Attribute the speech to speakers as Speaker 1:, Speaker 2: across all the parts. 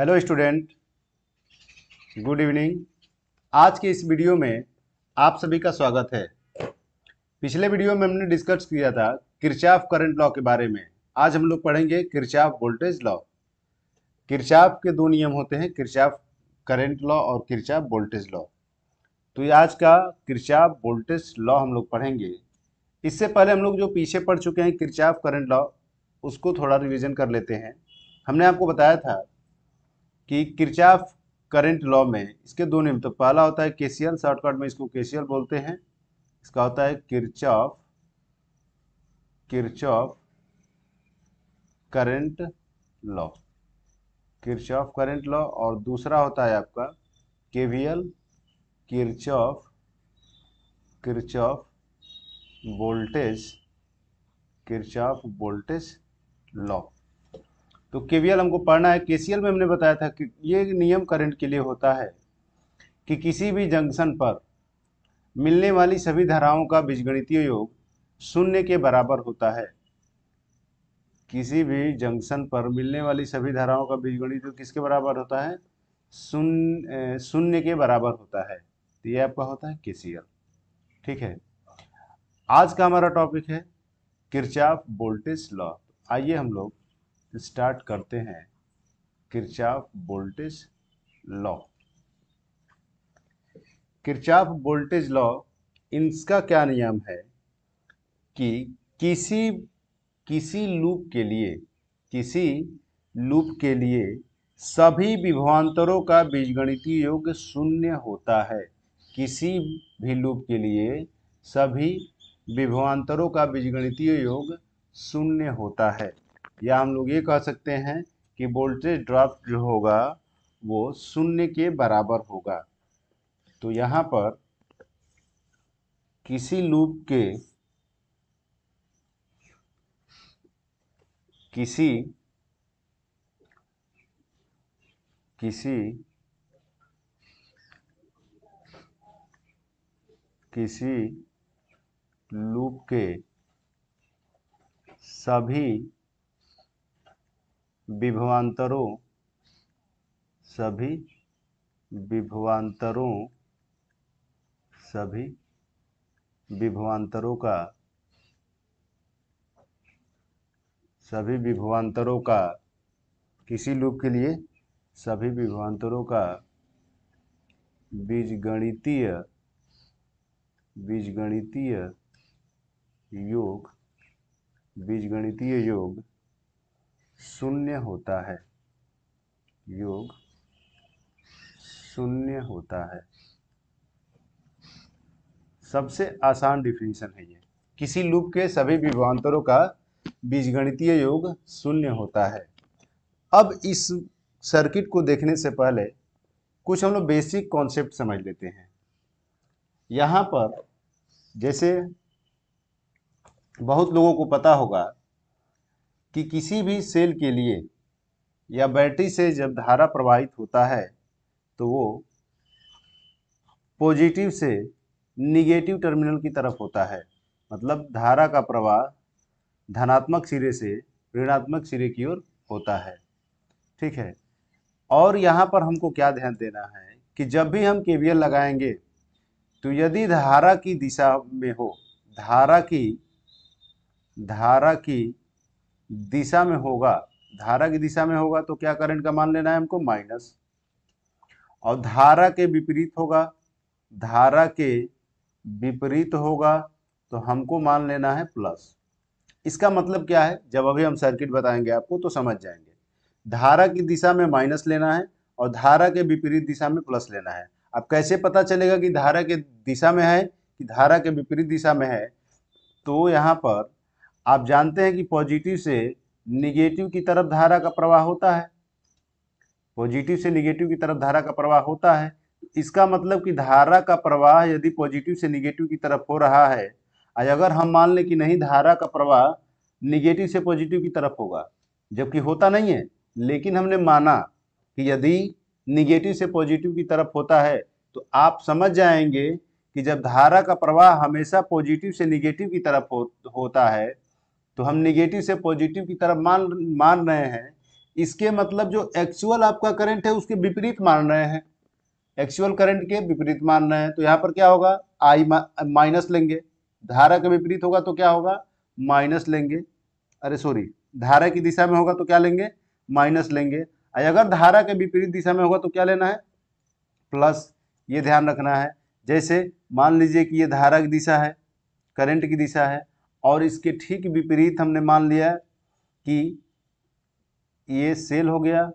Speaker 1: hello student good evening आज के इस वीडियो में आप सभी का स्वागत है पिछले वीडियो में हमने डिस्कस किया था किरचाफ करंट लॉ के बारे में आज हम लोग पढ़ेंगे किरचाफ वोल्टेज लॉ किरचाफ के दो नियम होते हैं किरचाफ करंट लॉ और किरचाफ वोल्टेज लॉ तो ये आज का किरचाफ वोल्टेज लॉ हम लोग पढ़ेंगे इससे पहले हम लोग जो पीछे पढ़ चुके हैं किरचाफ करंट लॉ उसको थोड़ा रिविजन कर लेते हैं हमने आपको बताया था कि किरचाफ करंट लॉ में इसके दो नियम तो पहला होता है केसीएल शॉर्टकट में इसको केसीएल बोलते हैं इसका होता है Kirchhoff Kirchhoff current law Kirchhoff current law और दूसरा होता है आपका KVL Kirchhoff Kirchhoff voltage Kirchhoff voltage law तो केवीएल हमको पढ़ना है केसीएल में हमने बताया था कि ये नियम करंट के लिए होता है कि किसी भी जंक्शन पर मिलने वाली सभी धाराओं का बीजगणितीय योग शून्य के बराबर होता है किसी भी जंक्शन पर मिलने वाली सभी धाराओं का बीजगणित योग किसके बराबर होता है शून्य के बराबर होता है तो ये आपका होता है केसीएल ठीक है आज का हमारा टॉपिक है किरचाफ वोल्टेज लॉ आइए हम लोग स्टार्ट करते हैं Kirchhoff voltage law Kirchhoff voltage law इनका क्या नियम है कि किसी किसी लूप के लिए किसी लूप के लिए सभी विभवांतरों का बीजगणितीय योग शून्य होता है किसी भी लूप के लिए सभी विभवांतरों का बीजगणितीय योग शून्य होता है या हम लोग ये कह सकते हैं कि वोल्टेज ड्रॉप जो होगा वो शून्य के बराबर होगा तो यहाँ पर किसी लूप के किसी किसी किसी लूप के सभी विभवांतरों सभी विभवांतरों सभी विभवांतरों का सभी विभवांतरों का किसी लूप के लिए सभी विभवांतरों का बीजगणितीय बीजगणितीय योग बीजगणितीय योग शून्य होता है योग शून्य होता है सबसे आसान डिफिनेशन है ये किसी लूप के सभी विभवांतरों का बीजगणितीय योग शून्य होता है अब इस सर्किट को देखने से पहले कुछ हम लोग बेसिक कॉन्सेप्ट समझ लेते हैं यहाँ पर जैसे बहुत लोगों को पता होगा कि किसी भी सेल के लिए या बैटरी से जब धारा प्रवाहित होता है तो वो पॉजिटिव से निगेटिव टर्मिनल की तरफ होता है मतलब धारा का प्रवाह धनात्मक सिरे से ऋणात्मक सिरे की ओर होता है ठीक है और यहाँ पर हमको क्या ध्यान देना है कि जब भी हम के लगाएंगे तो यदि धारा की दिशा में हो धारा की धारा की दिशा में होगा धारा की दिशा में होगा तो क्या करंट का मान लेना है हमको माइनस और धारा के विपरीत होगा धारा के विपरीत होगा तो हमको मान लेना है प्लस इसका मतलब क्या है जब अभी हम सर्किट बताएंगे आपको तो समझ जाएंगे धारा की दिशा में माइनस लेना है और धारा के विपरीत दिशा में प्लस लेना है अब कैसे पता चलेगा कि धारा के दिशा में है कि धारा के विपरीत दिशा में है तो यहाँ पर आप जानते हैं कि पॉजिटिव से निगेटिव की तरफ धारा का प्रवाह होता है पॉजिटिव से निगेटिव की तरफ धारा का प्रवाह होता है इसका मतलब कि धारा का प्रवाह यदि पॉजिटिव से निगेटिव की तरफ हो रहा है और अगर हम मान लें कि नहीं धारा का प्रवाह निगेटिव से पॉजिटिव की तरफ होगा जबकि होता नहीं है लेकिन हमने माना कि यदि निगेटिव से पॉजिटिव की तरफ होता है तो आप समझ जाएंगे कि जब धारा का प्रवाह हमेशा पॉजिटिव से निगेटिव की तरफ हो, होता है तो हम निगेटिव से पॉजिटिव की तरफ मान मान रहे हैं इसके मतलब जो एक्चुअल आपका करंट है उसके विपरीत मान रहे हैं एक्चुअल करंट के विपरीत मान रहे हैं तो यहाँ पर क्या होगा आई माइनस लेंगे धारा के विपरीत होगा तो क्या होगा माइनस लेंगे अरे सॉरी धारा की दिशा में होगा तो क्या लेंगे माइनस लेंगे अगर धारा के विपरीत दिशा में होगा तो क्या लेना है प्लस ये ध्यान रखना है जैसे मान लीजिए कि ये धारा की दिशा है करंट की दिशा है और इसके ठीक विपरीत हमने मान लिया कि ये सेल हो गया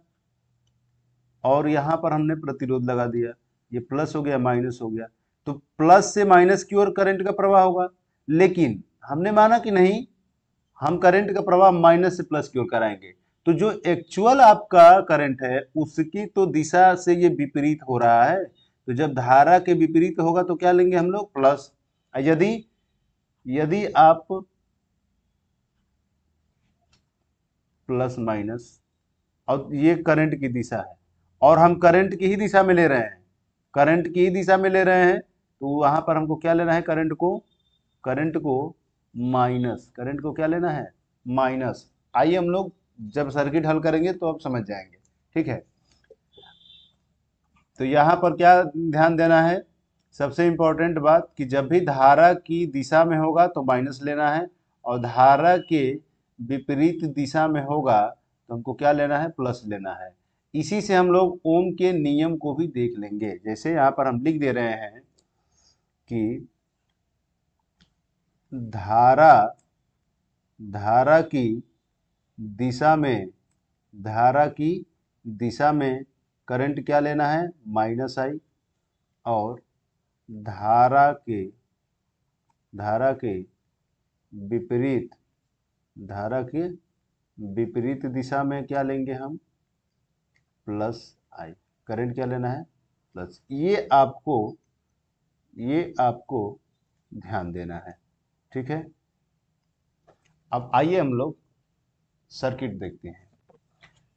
Speaker 1: और यहाँ पर हमने प्रतिरोध लगा दिया ये प्लस हो गया माइनस हो गया तो प्लस से माइनस की ओर करंट का प्रवाह होगा लेकिन हमने माना कि नहीं हम करंट का प्रवाह माइनस से प्लस की ओर कराएंगे तो जो एक्चुअल आपका करंट है उसकी तो दिशा से ये विपरीत हो रहा है तो जब धारा के विपरीत होगा तो क्या लेंगे हम लोग प्लस यदि यदि आप प्लस माइनस और ये करंट की दिशा है और हम करंट की ही दिशा में ले रहे हैं करंट की ही दिशा में ले रहे हैं तो वहां पर हमको क्या लेना है करंट को करंट को माइनस करंट को क्या लेना है माइनस आइए हम लोग जब सर्किट हल करेंगे तो आप समझ जाएंगे ठीक है तो यहां पर क्या ध्यान देना है सबसे इम्पोर्टेंट बात कि जब भी धारा की दिशा में होगा तो माइनस लेना है और धारा के विपरीत दिशा में होगा तो हमको क्या लेना है प्लस लेना है इसी से हम लोग ओम के नियम को भी देख लेंगे जैसे यहाँ पर हम लिख दे रहे हैं कि धारा धारा की दिशा में धारा की दिशा में करंट क्या लेना है माइनस आई और धारा के धारा के विपरीत धारा के विपरीत दिशा में क्या लेंगे हम प्लस आई करंट क्या लेना है प्लस ये आपको ये आपको ध्यान देना है ठीक है अब आइए हम लोग सर्किट देखते हैं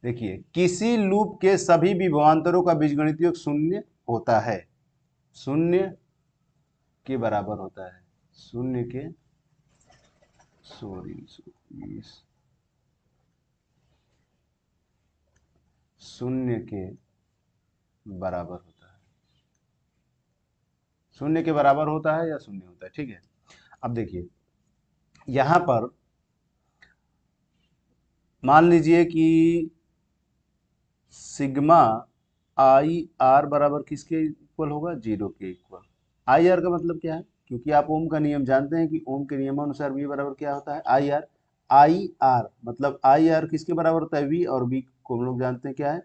Speaker 1: देखिए किसी लूप के सभी विभवांतरों का बीजगणित योग शून्य होता है शून्य के बराबर होता है शून्य के सॉरी शून्य के बराबर होता है शून्य के बराबर होता है या शून्य होता है ठीक है अब देखिए यहां पर मान लीजिए कि सिग्मा आई आर बराबर किसके इक्वल होगा जीरो के इक्वल आई आर का मतलब क्या है क्योंकि आप ओम का नियम जानते हैं कि ओम के नियमानुसार वी बराबर क्या होता है आई आर आई आर मतलब आई आर किसके बराबर होता है वी और वी को हम लोग जानते हैं क्या है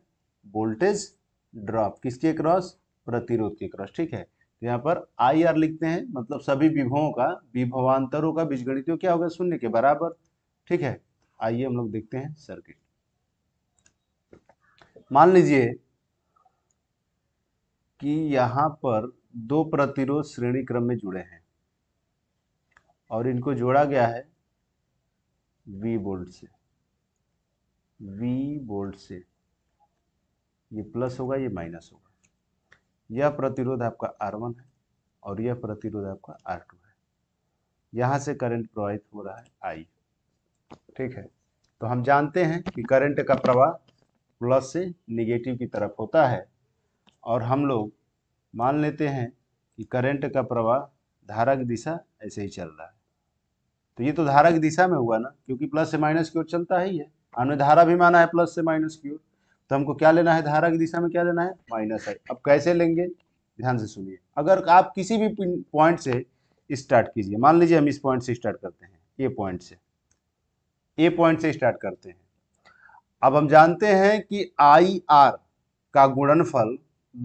Speaker 1: वोल्टेज ड्रॉप किसके क्रॉस प्रतिरोध के क्रॉस ठीक है तो यहाँ पर आई आर लिखते हैं मतलब सभी विभवों का विभवांतरों का बीजगणितियों क्या होगा शून्य के बराबर ठीक है आइए हम लोग देखते हैं सर्किट मान लीजिए कि यहाँ पर दो प्रतिरोध श्रेणी क्रम में जुड़े हैं और इनको जोड़ा गया है वी बोल्ट से वी बोल्ट से ये प्लस होगा ये माइनस होगा यह प्रतिरोध आपका आर वन है और यह प्रतिरोध आपका आर टू है यहाँ से करंट प्रवाहित हो रहा है आई ठीक है तो हम जानते हैं कि करंट का प्रवाह प्लस से निगेटिव की तरफ होता है और हम लोग मान लेते हैं कि करंट का प्रवाह धारा की दिशा ऐसे ही चल रहा है तो ये तो धारा की दिशा में हुआ ना क्योंकि प्लस से माइनस की ओर चलता ही है हाँ, हमने धारा भी माना है प्लस से माइनस की ओर तो हमको क्या लेना है धारा की दिशा में क्या लेना है माइनस है अब कैसे लेंगे ध्यान से सुनिए अगर आप किसी भी पॉइंट से स्टार्ट कीजिए मान लीजिए हम इस पॉइंट से स्टार्ट करते हैं ए पॉइंट से ए पॉइंट से स्टार्ट करते हैं अब हम जानते हैं कि आई आर का गुणनफल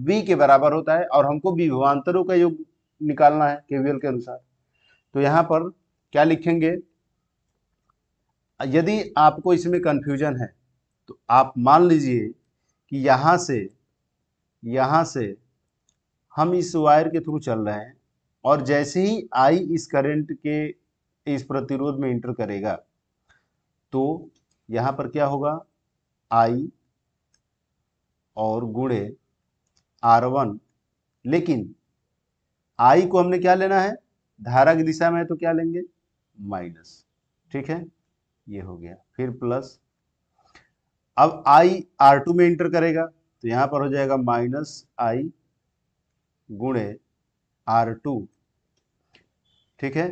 Speaker 1: बी के बराबर होता है और हमको विभवांतरों का योग निकालना है केवीएल के अनुसार तो यहां पर क्या लिखेंगे यदि आपको इसमें कंफ्यूजन है तो आप मान लीजिए कि यहां से यहां से हम इस वायर के थ्रू चल रहे हैं और जैसे ही आई इस करंट के इस प्रतिरोध में इंटर करेगा तो यहां पर क्या होगा आई और गुड़े आर वन लेकिन आई को हमने क्या लेना है धारा की दिशा में है तो क्या लेंगे माइनस ठीक है ये हो गया फिर प्लस अब आई आर टू में इंटर करेगा तो यहां पर हो जाएगा माइनस आई गुणे आर टू ठीक है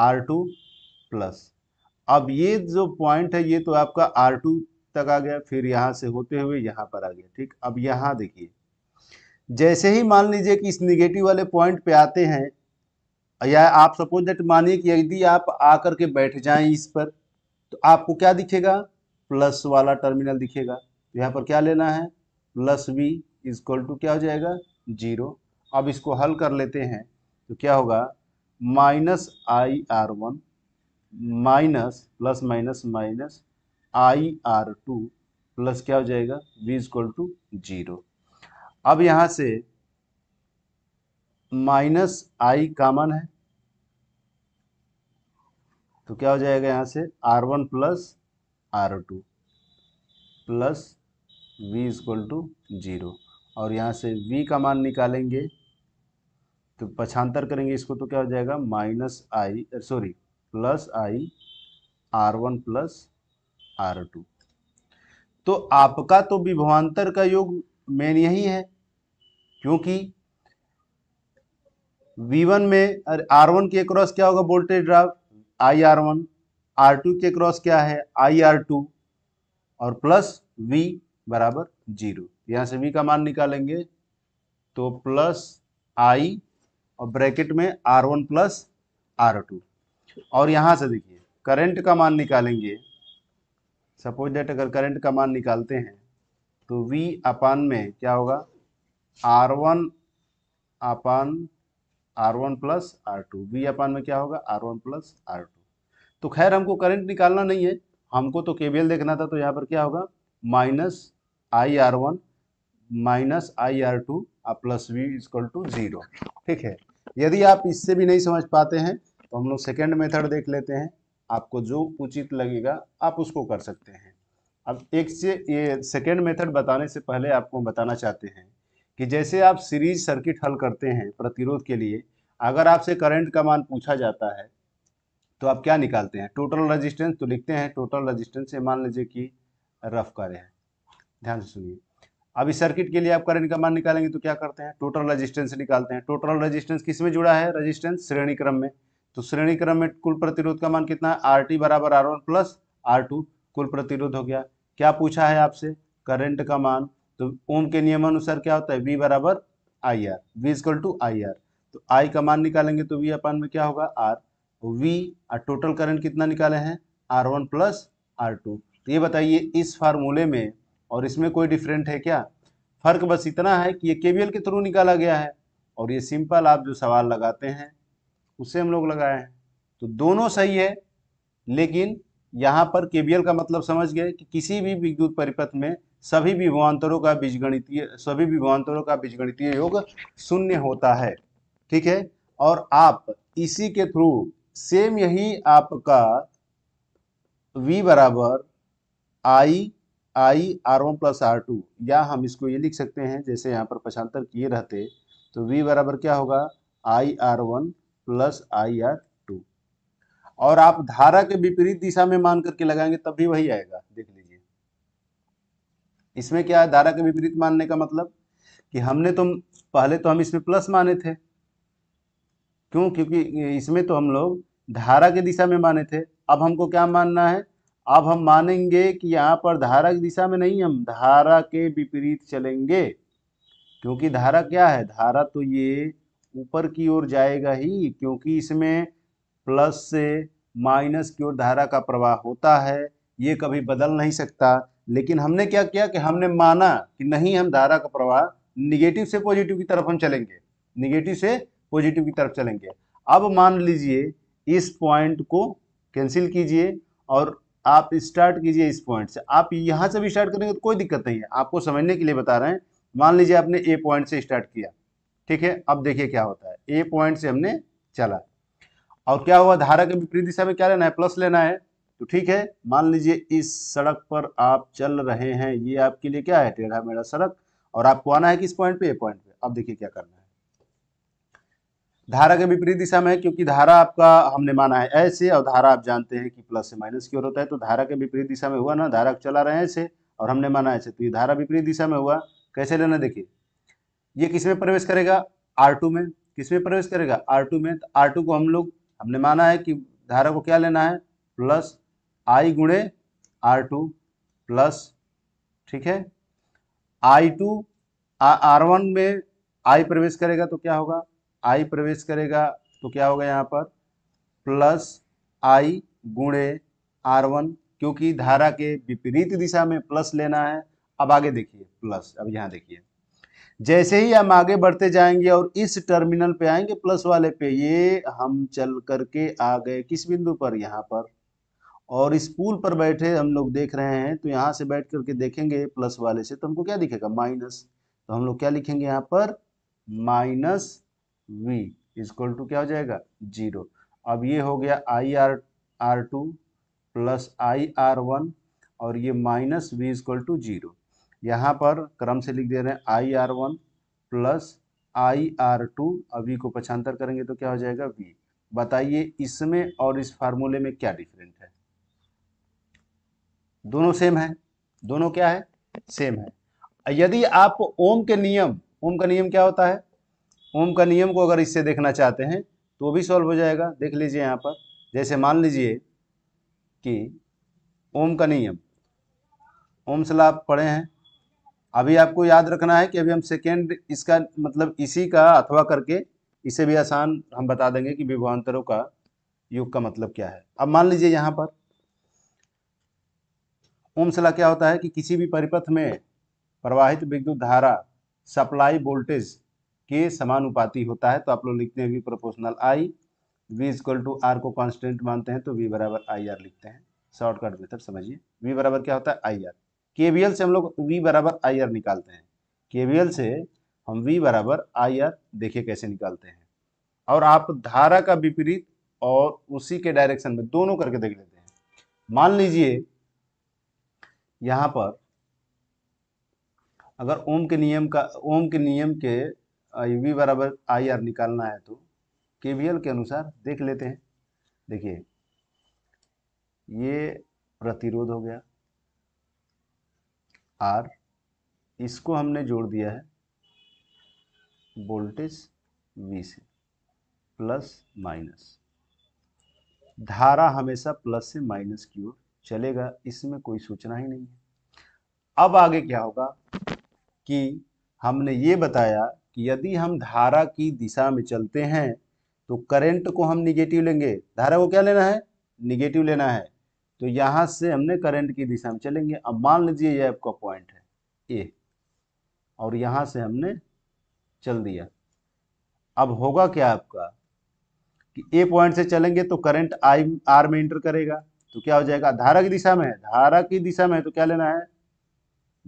Speaker 1: आर टू प्लस अब ये जो पॉइंट है ये तो आपका आर टू तक आ गया फिर यहां से होते हुए यहां पर आ गया ठीक अब यहां देखिए जैसे ही मान लीजिए कि इस निगेटिव वाले पॉइंट पे आते हैं या आप सपोज दैट मानिए कि यदि आप आकर के बैठ जाएं इस पर तो आपको क्या दिखेगा प्लस वाला टर्मिनल दिखेगा तो यहाँ पर क्या लेना है प्लस बी इजक्वल टू क्या हो जाएगा जीरो अब इसको हल कर लेते हैं तो क्या होगा minus I R one minus plus minus minus I R two plus क्या हो जाएगा बी इजक्वल टू जीरो अब यहां से माइनस आई कामन है तो क्या हो जाएगा यहां से R one plus R two plus V equal to zero और यहां से v का मान निकालेंगे तो पछांतर करेंगे इसको तो क्या हो जाएगा minus I sorry plus I R one plus R two तो आपका तो विभवान्तर का योग मेन यही है क्योंकि V1 में R1 के क्रॉस क्या होगा voltage drop I R one R two के क्रॉस क्या है आई आर टू और प्लस V बराबर जीरो यहां से V का मान निकालेंगे तो प्लस आई और ब्रैकेट में R one plus R two और यहां से देखिए करंट का मान निकालेंगे सपोज डेट अगर करंट का मान निकालते हैं तो V अपान में क्या होगा आर वन अपान R one plus R two B अपान में क्या होगा R one plus R two तो खैर हमको करंट निकालना नहीं है हमको तो केबीएल देखना था तो यहाँ पर क्या होगा minus I R one minus I R two और plus V equal to zero ठीक है यदि आप इससे भी नहीं समझ पाते हैं तो हम लोग सेकेंड मेथड देख लेते हैं आपको जो उचित लगेगा आप उसको कर सकते हैं अब एक से ये सेकेंड मेथड बताने से पहले आपको बताना चाहते हैं कि जैसे आप सीरीज सर्किट हल करते हैं प्रतिरोध के लिए अगर आपसे करंट का मान पूछा जाता है तो आप क्या निकालते हैं टोटल रजिस्टेंस तो लिखते हैं टोटल रजिस्टेंस से मान लीजिए कि रफ कार्य है ध्यान से सुनिए अब इस सर्किट के लिए आप करंट का मान निकालेंगे तो क्या करते हैं टोटल रजिस्टेंस निकालते हैं टोटल रजिस्टेंस किस में जुड़ा है रजिस्टेंस श्रेणी क्रम में तो श्रेणी क्रम में कुल प्रतिरोध का मान कितना है आर टी बराबर R one plus R two कुल प्रतिरोध हो गया क्या पूछा है आपसे करंट का मान तो ओम के नियम अनुसार क्या होता है वी बराबर I R V equal to I R तो आई का मान निकालेंगे तो वी अपान में क्या होगा आर वी और टोटल करंट कितना निकाले हैं R one plus R two तो ये बताइए इस फार्मूले में और इसमें कोई डिफरेंट है क्या फर्क बस इतना है कि ये केवीएल के थ्रू निकाला गया है और ये सिंपल आप जो सवाल लगाते हैं उसे हम लोग लगाए हैं तो दोनों सही है लेकिन यहाँ पर केवीएल का मतलब समझ गए कि किसी भी विद्युत परिपथ में सभी विभवांतरों का बीजगणितीय सभी विभवांतरों का बीजगणितीय योग शून्य होता है ठीक है और आप इसी के थ्रू सेम यही आपका v बराबर I I R one plus R two या हम इसको ये लिख सकते हैं जैसे यहाँ पर पछांतर किए रहते तो v बराबर क्या होगा I R one plus I R two और आप धारा के विपरीत दिशा में मान करके लगाएंगे तब भी वही आएगा देख लीजिए इसमें क्या है धारा के विपरीत मानने का मतलब कि हमने तो पहले तो हम इसमें प्लस माने थे क्यों क्योंकि इसमें तो हम लोग धारा की दिशा में माने थे अब हमको क्या मानना है अब हम मानेंगे कि यहाँ पर धारा की दिशा में नहीं हम धारा के विपरीत चलेंगे क्योंकि धारा क्या है धारा तो ये ऊपर की ओर जाएगा ही क्योंकि इसमें प्लस से माइनस की ओर धारा का प्रवाह होता है ये कभी बदल नहीं सकता लेकिन हमने क्या किया कि हमने माना कि नहीं हम धारा का प्रवाह निगेटिव से पॉजिटिव की तरफ हम चलेंगे निगेटिव से पॉजिटिव की तरफ चलेंगे अब मान लीजिए इस पॉइंट को कैंसिल कीजिए और आप स्टार्ट कीजिए इस पॉइंट से आप यहाँ से भी स्टार्ट करेंगे तो कोई दिक्कत नहीं है आपको समझने के लिए बता रहे हैं मान लीजिए आपने ए पॉइंट से स्टार्ट किया ठीक है अब देखिए क्या होता है ए पॉइंट से हमने चला और क्या हुआ धारा के विपरीत दिशा में क्या लेना है प्लस लेना है तो ठीक है मान लीजिए इस सड़क पर आप चल रहे हैं ये आपके लिए क्या है टेढ़ा मेढ़ा सड़क और आपको आना है किस पॉइंट पे ये पॉइंट पे अब देखिए क्या करना है धारा के विपरीत दिशा में क्योंकि धारा आपका हमने माना है ऐसे और धारा आप जानते हैं कि प्लस से माइनस की ओर होता है तो धारा के विपरीत दिशा में हुआ ना धारा चला रहे हैं ऐसे और हमने माना ऐसे तो ये धारा विपरीत दिशा में हुआ कैसे लेना देखिए ये किसमें प्रवेश करेगा आर में किसमें प्रवेश करेगा आर में तो आर को हम लोग हमने माना है कि धारा को क्या लेना है प्लस आई गुणे आर टू प्लस ठीक है आई टू आर वन में आई प्रवेश करेगा तो क्या होगा आई प्रवेश करेगा तो क्या होगा यहाँ पर प्लस आई गुणे आर वन क्योंकि धारा के विपरीत दिशा में प्लस लेना है अब आगे देखिए प्लस अब यहाँ देखिए जैसे ही हम आगे बढ़ते जाएंगे और इस टर्मिनल पे आएंगे प्लस वाले पे ये हम चल करके आ गए किस बिंदु पर यहाँ पर और इस पूल पर बैठे हम लोग देख रहे हैं तो यहाँ से बैठ करके देखेंगे प्लस वाले से तो हमको क्या दिखेगा माइनस तो हम लोग क्या लिखेंगे यहाँ पर माइनस वी इजक्वल टू क्या हो जाएगा जीरो अब ये हो गया I R R two plus I R one और ये minus V equal to zero यहाँ पर क्रम से लिख दे रहे हैं I R one plus I R two अब वी e को पछांतर करेंगे तो क्या हो जाएगा वी बताइए इसमें और इस फार्मूले में क्या डिफरेंट है दोनों सेम है दोनों क्या है सेम है यदि आप ओम के नियम ओम का नियम क्या होता है ओम का नियम को अगर इससे देखना चाहते हैं तो भी सॉल्व हो जाएगा देख लीजिए यहाँ पर जैसे मान लीजिए कि ओम का नियम ओम सला आप पढ़े हैं अभी आपको याद रखना है कि अभी हम सेकेंड इसका मतलब इसी का अथवा करके इसे भी आसान हम बता देंगे कि विभवांतरों का योग का मतलब क्या है अब मान लीजिए यहाँ पर ओम्सला क्या होता है कि किसी भी परिपथ में प्रवाहित विद्युत धारा सप्लाई वोल्टेज के समानुपाती होता है तो आप लोग लिखते हैं V proportional I V equal to R को कांस्टेंट मानते हैं तो वी बराबर आई आर लिखते हैं शॉर्टकट मेथड समझिए वी बराबर क्या होता है आई आर के से हम लोग वी बराबर आई आर निकालते हैं के से हम वी बराबर आई आर देखिए कैसे निकालते हैं और आप धारा का विपरीत और उसी के डायरेक्शन में दोनों करके देख लेते हैं मान लीजिए यहाँ पर अगर ओम के नियम का ओम के नियम के वी बराबर आई आर निकालना है तो के के अनुसार देख लेते हैं देखिए ये प्रतिरोध हो गया आर इसको हमने जोड़ दिया है वोल्टेज वी से प्लस माइनस धारा हमेशा प्लस से माइनस की ओर चलेगा इसमें कोई सूचना ही नहीं है अब आगे क्या होगा कि हमने ये बताया कि यदि हम धारा की दिशा में चलते हैं तो करंट को हम निगेटिव लेंगे धारा को क्या लेना है निगेटिव लेना है तो यहाँ से हमने करंट की दिशा में चलेंगे अब मान लीजिए ये आपका पॉइंट है ए और यहाँ से हमने चल दिया अब होगा क्या आपका कि ए पॉइंट से चलेंगे तो करंट आई आर में इंटर करेगा तो क्या हो जाएगा धारा की दिशा में धारा की दिशा में तो क्या लेना है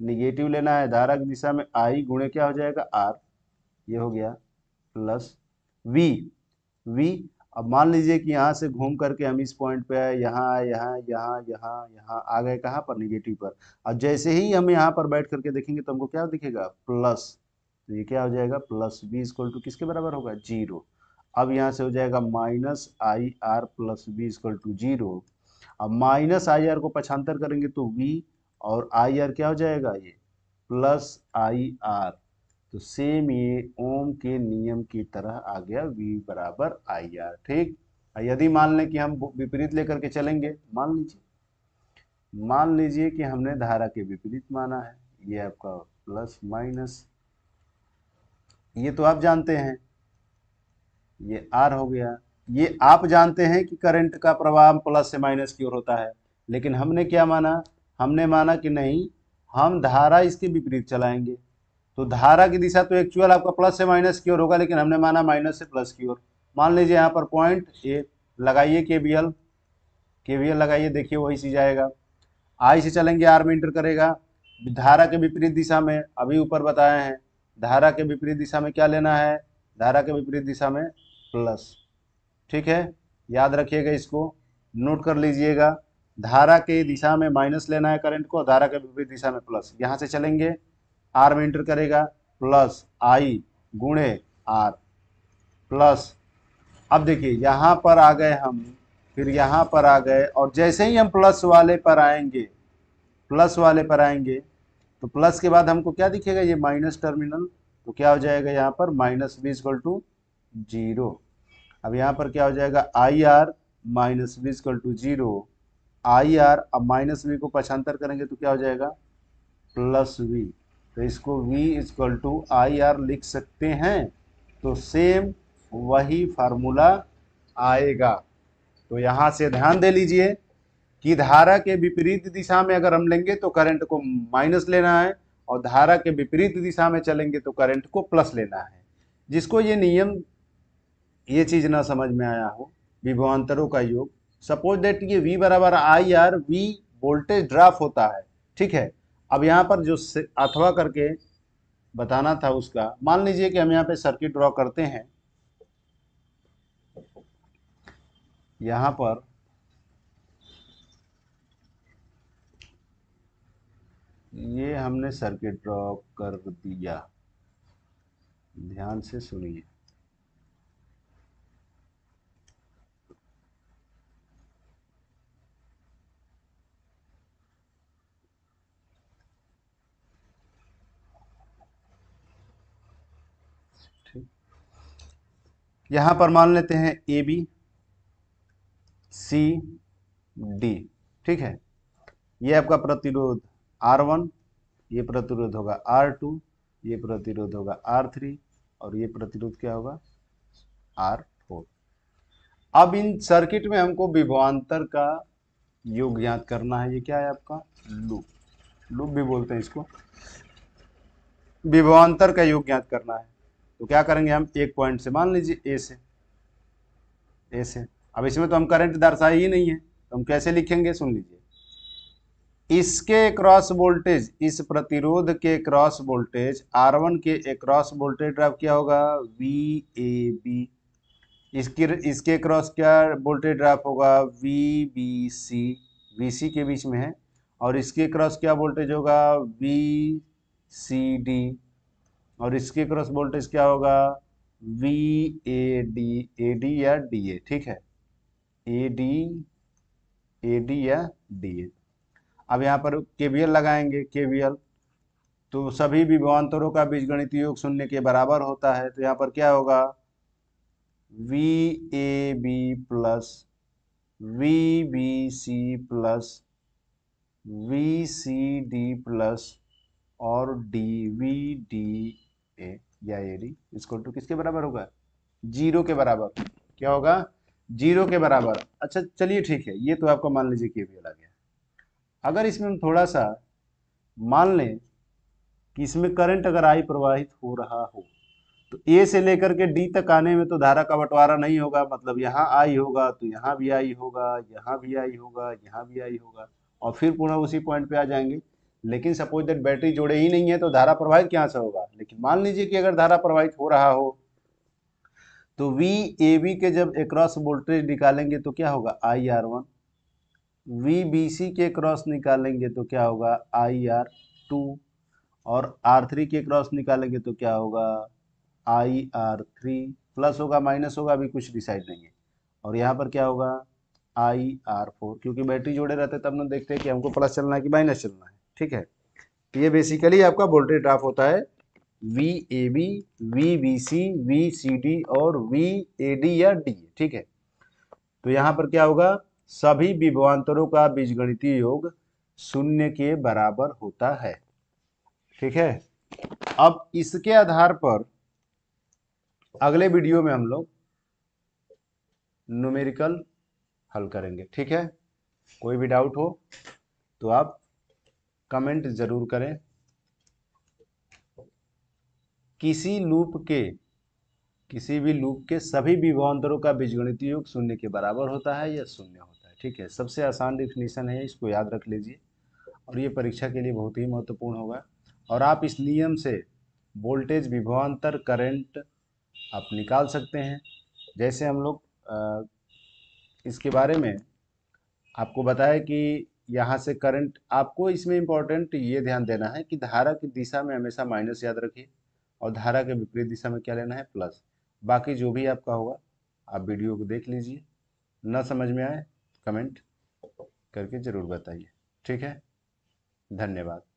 Speaker 1: निगेटिव लेना है धारा की दिशा में आई गुणे क्या हो जाएगा आर ये हो गया प्लस वी वी अब मान लीजिए कि यहाँ से घूम करके हम इस पॉइंट पे आए यहाँ आए यहाँ यहाँ यहाँ यहाँ आ गए कहाँ पर निगेटिव पर और जैसे ही हम यहाँ पर बैठ करके देखेंगे तो हमको क्या दिखेगा प्लस तो ये क्या हो जाएगा प्लस बी इजक्वल टू किसके बराबर होगा जीरो अब यहाँ से हो जाएगा minus I R plus B equal to zero अब माइनस आई आर को पछांतर करेंगे तो वी और आई आर क्या हो जाएगा ये प्लस आई आर तो सेम ये ओम के नियम की तरह आ गया वी बराबर आई आर ठीक यदि मान लें कि हम विपरीत लेकर के चलेंगे मान लीजिए मान लीजिए कि हमने धारा के विपरीत माना है ये आपका प्लस माइनस ये तो आप जानते हैं ये आर हो गया ये आप जानते हैं कि करंट का प्रभाव प्लस से माइनस की ओर होता है लेकिन हमने क्या माना हमने माना कि नहीं हम धारा इसके विपरीत चलाएंगे तो धारा की दिशा तो एक्चुअल आपका प्लस से माइनस की ओर होगा लेकिन हमने माना माइनस से प्लस की ओर मान लीजिए यहाँ पर पॉइंट ए लगाइए K B L K B L लगाइए देखिए वही सी जाएगा आई से चलेंगे आर में इंटर करेगा धारा के विपरीत दिशा में अभी ऊपर बताए हैं धारा के विपरीत दिशा में क्या लेना है धारा के विपरीत दिशा में प्लस ठीक है याद रखिएगा इसको नोट कर लीजिएगा धारा के दिशा में माइनस लेना है करंट को धारा के विपरीत दिशा में प्लस यहाँ से चलेंगे आर में इंटर करेगा प्लस आई गुणे आर प्लस अब देखिए यहाँ पर आ गए हम फिर यहाँ पर आ गए और जैसे ही हम प्लस वाले पर आएंगे प्लस वाले पर आएंगे तो प्लस के बाद हमको क्या दिखेगा ये माइनस टर्मिनल तो क्या हो जाएगा यहाँ पर माइनस बी टू जीरो अब यहाँ पर क्या हो जाएगा I R minus B equal to zero I R अब माइनस वी को पछांतर करेंगे तो क्या हो जाएगा प्लस वी तो इसको V equal to I R लिख सकते हैं तो सेम वही फार्मूला आएगा तो यहाँ से ध्यान दे लीजिए कि धारा के विपरीत दिशा में अगर हम लेंगे तो करंट को माइनस लेना है और धारा के विपरीत दिशा में चलेंगे तो करंट को प्लस लेना है जिसको ये नियम ये चीज़ ना समझ में आया हो विभवांतरों का योग सपोज देट ये वी बराबर I R V voltage drop होता है ठीक है अब यहाँ पर जो अथवा करके बताना था उसका मान लीजिए कि हम यहाँ पे सर्किट ड्रॉ करते हैं यहाँ पर ये हमने सर्किट ड्रॉ कर दिया ध्यान से सुनिए यहां पर मान लेते हैं ए बी सी डी ठीक है ये आपका प्रतिरोध आर वन ये प्रतिरोध होगा आर टू ये प्रतिरोध होगा आर थ्री और ये प्रतिरोध क्या होगा आर फोर अब इन सर्किट में हमको विभवांतर का योग ज्ञात करना है ये क्या है आपका लूप लूप भी बोलते हैं इसको विभवांतर का योग ज्ञात करना है तो क्या करेंगे हम एक पॉइंट से मान लीजिए ए से ए से अब इसमें तो हम करंट दर्शाए ही नहीं है तो हम कैसे लिखेंगे सुन लीजिए इसके क्रॉस वोल्टेज इस प्रतिरोध के क्रॉस वोल्टेज आर वन के क्रॉस वोल्टेज ड्राइव क्या होगा वी ए बी इसके इसके क्रॉस क्या वोल्टेज ड्राइव होगा V B C V C के बीच में है और इसके क्रॉस क्या वोल्टेज होगा वी सी डी और इसके क्रॉस वोल्टेज क्या होगा V A D A D या डी ए ठीक है ए डी ए डी या डी ए अब यहाँ पर केवीएल लगाएंगे केवीएल तो सभी विभवांतरों का बीजगणित योग शून्य के बराबर होता है तो यहाँ पर क्या होगा V A B plus V B C plus V C D plus और डी वी डी दिया है इसको टू किसके बराबर होगा जीरो के बराबर क्या होगा जीरो के बराबर अच्छा चलिए ठीक है ये तो आपको मान लीजिए के वी आ गया अगर इसमें हम थोड़ा सा मान लें कि इसमें करंट अगर आई प्रवाहित हो रहा हो तो ए से लेकर के डी तक आने में तो धारा का बंटवारा नहीं होगा मतलब यहाँ आई होगा तो यहाँ भी आई होगा यहाँ भी आई होगा यहाँ भी आई होगा और फिर पुनः उसी पॉइंट पे आ जाएंगे लेकिन सपोज दैट बैटरी जोड़े ही नहीं है तो धारा प्रवाहित कहाँ से होगा लेकिन मान लीजिए कि अगर धारा प्रवाहित हो रहा हो तो वी ए बी के जब एक्रॉस वोल्टेज निकालेंगे तो क्या होगा I R one V B C के क्रॉस निकालेंगे तो क्या होगा आई आर टू और आर थ्री के क्रॉस निकालेंगे तो क्या होगा आई आर थ्री प्लस होगा माइनस होगा अभी कुछ डिसाइड नहीं है और यहाँ पर क्या होगा आई आर फोर क्योंकि बैटरी जोड़े रहते तब ना देखते हैं कि हमको प्लस चलना है कि माइनस चलना है ठीक है तो ये बेसिकली आपका वोल्टेज ड्राफ होता है V A B V B C V C D और वी ए डी या डी ठीक है तो यहाँ पर क्या होगा सभी विभवांतरों का बीजगणितीय योग शून्य के बराबर होता है ठीक है अब इसके आधार पर अगले वीडियो में हम लोग न्यूमेरिकल हल करेंगे ठीक है कोई भी डाउट हो तो आप कमेंट जरूर करें किसी लूप के किसी भी लूप के सभी विभवांतरों का बीजगणित योग शून्य के बराबर होता है या शून्य होता है ठीक है सबसे आसान डिफिनीशन है इसको याद रख लीजिए और ये परीक्षा के लिए बहुत ही महत्वपूर्ण होगा और आप इस नियम से वोल्टेज विभवांतर करंट आप निकाल सकते हैं जैसे हम लोग इसके बारे में आपको बताया कि यहाँ से करंट आपको इसमें इम्पोर्टेंट ये ध्यान देना है कि धारा की दिशा में हमेशा माइनस याद रखिए और धारा के विपरीत दिशा में क्या लेना है प्लस बाकी जो भी आपका होगा आप वीडियो को देख लीजिए न समझ में आए कमेंट करके ज़रूर बताइए ठीक है धन्यवाद